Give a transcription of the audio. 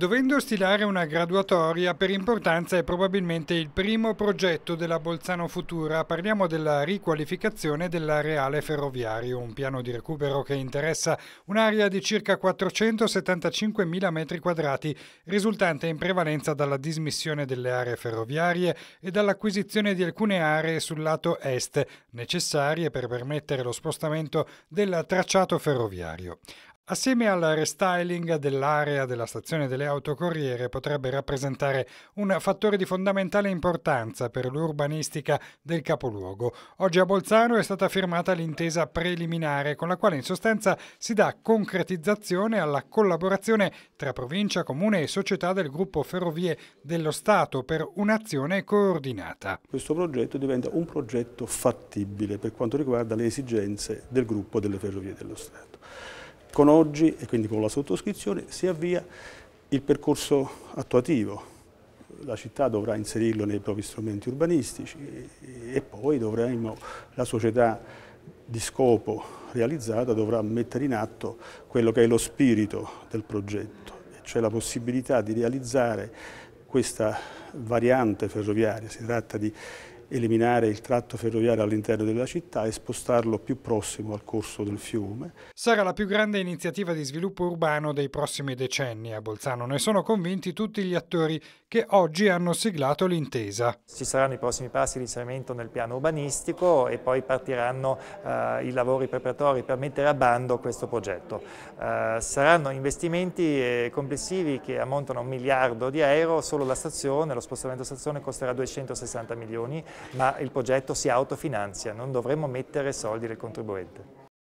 Dovendo stilare una graduatoria, per importanza è probabilmente il primo progetto della Bolzano Futura. Parliamo della riqualificazione dell'areale ferroviario, un piano di recupero che interessa un'area di circa 475.000 metri quadrati, risultante in prevalenza dalla dismissione delle aree ferroviarie e dall'acquisizione di alcune aree sul lato est, necessarie per permettere lo spostamento del tracciato ferroviario. Assieme al restyling dell'area della stazione delle autocorriere potrebbe rappresentare un fattore di fondamentale importanza per l'urbanistica del capoluogo. Oggi a Bolzano è stata firmata l'intesa preliminare con la quale in sostanza si dà concretizzazione alla collaborazione tra provincia, comune e società del gruppo Ferrovie dello Stato per un'azione coordinata. Questo progetto diventa un progetto fattibile per quanto riguarda le esigenze del gruppo delle Ferrovie dello Stato. Con oggi e quindi con la sottoscrizione si avvia il percorso attuativo. La città dovrà inserirlo nei propri strumenti urbanistici e poi dovremo, la società di scopo realizzata dovrà mettere in atto quello che è lo spirito del progetto, cioè la possibilità di realizzare questa variante ferroviaria, si tratta di eliminare il tratto ferroviario all'interno della città e spostarlo più prossimo al corso del fiume. Sarà la più grande iniziativa di sviluppo urbano dei prossimi decenni. A Bolzano ne sono convinti tutti gli attori che oggi hanno siglato l'intesa. Ci saranno i prossimi passi di inserimento nel piano urbanistico e poi partiranno eh, i lavori preparatori per mettere a bando questo progetto. Eh, saranno investimenti eh, complessivi che ammontano a un miliardo di euro, solo la stazione, lo spostamento stazione costerà 260 milioni ma il progetto si autofinanzia, non dovremmo mettere soldi del contribuente.